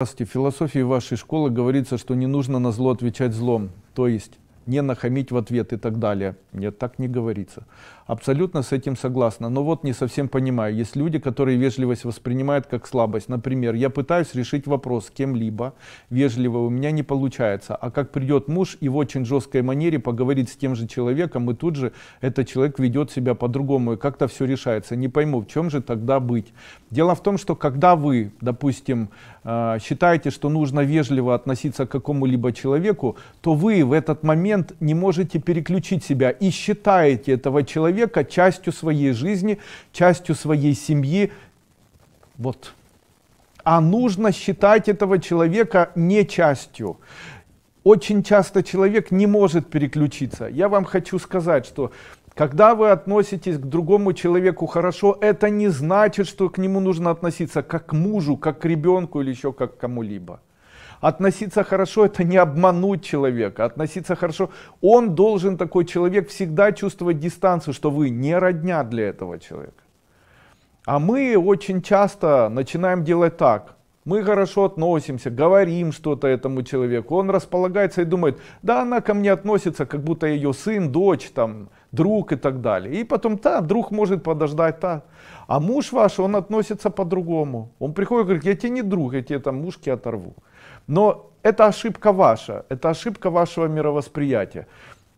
В философии вашей школы говорится, что не нужно на зло отвечать злом, то есть не нахамить в ответ и так далее. Нет, так не говорится. Абсолютно с этим согласна. Но вот не совсем понимаю. Есть люди, которые вежливость воспринимают как слабость. Например, я пытаюсь решить вопрос с кем-либо. Вежливо у меня не получается. А как придет муж и в очень жесткой манере поговорит с тем же человеком, и тут же этот человек ведет себя по-другому. И как-то все решается. Не пойму, в чем же тогда быть. Дело в том, что когда вы, допустим, э, считаете, что нужно вежливо относиться к какому-либо человеку, то вы в этот момент момент не можете переключить себя и считаете этого человека частью своей жизни, частью своей семьи. Вот. А нужно считать этого человека не частью. Очень часто человек не может переключиться. Я вам хочу сказать, что когда вы относитесь к другому человеку хорошо, это не значит, что к нему нужно относиться как к мужу, как к ребенку или еще как к кому-либо. Относиться хорошо это не обмануть человека, относиться хорошо. Он должен, такой человек, всегда чувствовать дистанцию, что вы не родня для этого человека. А мы очень часто начинаем делать так. Мы хорошо относимся, говорим что-то этому человеку. Он располагается и думает, да, она ко мне относится, как будто ее сын, дочь, там, друг и так далее. И потом, да, друг может подождать, да. А муж ваш, он относится по-другому. Он приходит и говорит, я тебе не друг, я тебе там мушки оторву. Но это ошибка ваша, это ошибка вашего мировосприятия.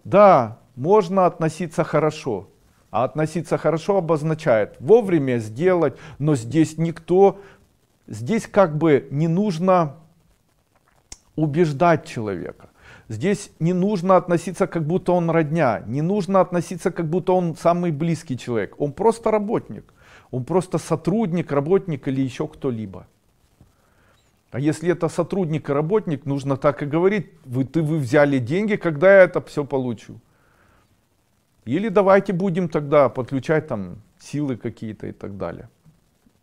Да, можно относиться хорошо, а относиться хорошо обозначает вовремя сделать, но здесь никто Здесь как бы не нужно убеждать человека. Здесь не нужно относиться, как будто он родня, не нужно относиться, как будто он самый близкий человек. Он просто работник, он просто сотрудник, работник или еще кто-либо. А если это сотрудник и работник, нужно так и говорить, вы, ты, вы взяли деньги, когда я это все получу. Или давайте будем тогда подключать там силы какие-то и так далее.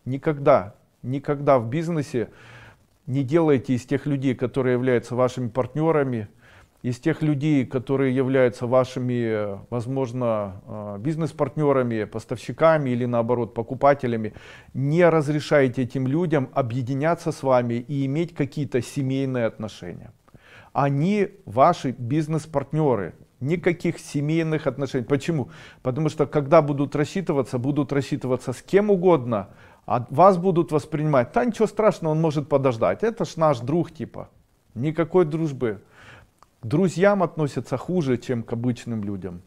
Никогда Никогда в бизнесе не делайте из тех людей, которые являются вашими партнерами, из тех людей, которые являются вашими, возможно, э, бизнес-партнерами, поставщиками или наоборот покупателями, не разрешайте этим людям объединяться с вами и иметь какие-то семейные отношения. Они ваши бизнес-партнеры, никаких семейных отношений. Почему? Потому что когда будут рассчитываться, будут рассчитываться с кем угодно, а вас будут воспринимать, да ничего страшного, он может подождать, это ж наш друг типа, никакой дружбы. К друзьям относятся хуже, чем к обычным людям.